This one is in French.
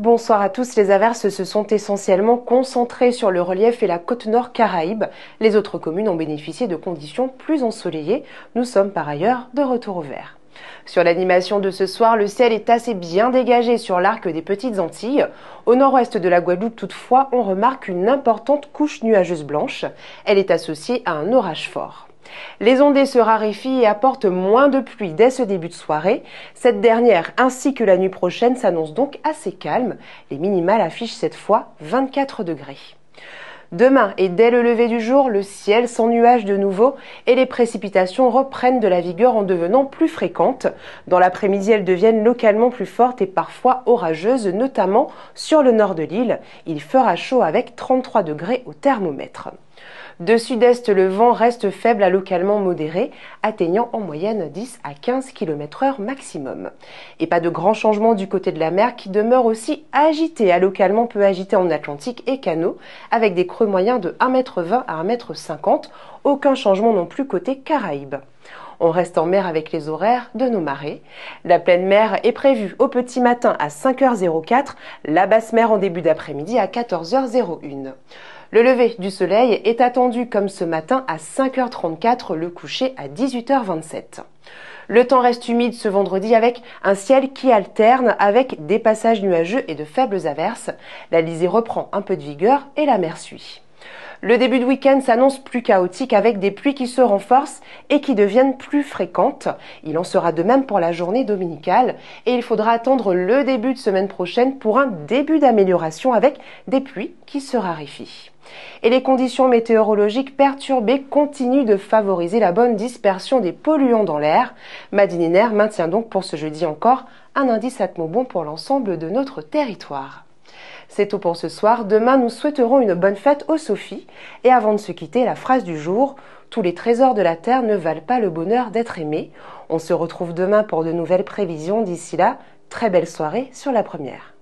Bonsoir à tous. Les averses se sont essentiellement concentrées sur le relief et la côte nord Caraïbe. Les autres communes ont bénéficié de conditions plus ensoleillées. Nous sommes par ailleurs de retour au vert. Sur l'animation de ce soir, le ciel est assez bien dégagé sur l'arc des Petites Antilles. Au nord-ouest de la Guadeloupe, toutefois, on remarque une importante couche nuageuse blanche. Elle est associée à un orage fort. Les ondées se raréfient et apportent moins de pluie dès ce début de soirée. Cette dernière ainsi que la nuit prochaine s'annonce donc assez calme. Les minimales affichent cette fois 24 degrés. Demain et dès le lever du jour, le ciel s'ennuage de nouveau et les précipitations reprennent de la vigueur en devenant plus fréquentes. Dans l'après-midi, elles deviennent localement plus fortes et parfois orageuses, notamment sur le nord de l'île. Il fera chaud avec 33 degrés au thermomètre. De sud-est, le vent reste faible à localement modéré, atteignant en moyenne 10 à 15 km heure maximum. Et pas de grands changements du côté de la mer qui demeure aussi agité à localement peu agité en Atlantique et canaux, avec des creux moyens de 1,20 m à 1,50 m. Aucun changement non plus côté Caraïbes. On reste en mer avec les horaires de nos marées. La pleine mer est prévue au petit matin à 5h04, la basse mer en début d'après-midi à 14h01. Le lever du soleil est attendu comme ce matin à 5h34, le coucher à 18h27. Le temps reste humide ce vendredi avec un ciel qui alterne avec des passages nuageux et de faibles averses. La lisée reprend un peu de vigueur et la mer suit. Le début de week-end s'annonce plus chaotique avec des pluies qui se renforcent et qui deviennent plus fréquentes. Il en sera de même pour la journée dominicale et il faudra attendre le début de semaine prochaine pour un début d'amélioration avec des pluies qui se raréfient. Et les conditions météorologiques perturbées continuent de favoriser la bonne dispersion des polluants dans l'air. Madininaire maintient donc pour ce jeudi encore un indice bon pour l'ensemble de notre territoire. C'est tout pour ce soir. Demain, nous souhaiterons une bonne fête aux Sophies. Et avant de se quitter, la phrase du jour Tous les trésors de la terre ne valent pas le bonheur d'être aimés. On se retrouve demain pour de nouvelles prévisions. D'ici là, très belle soirée sur la première.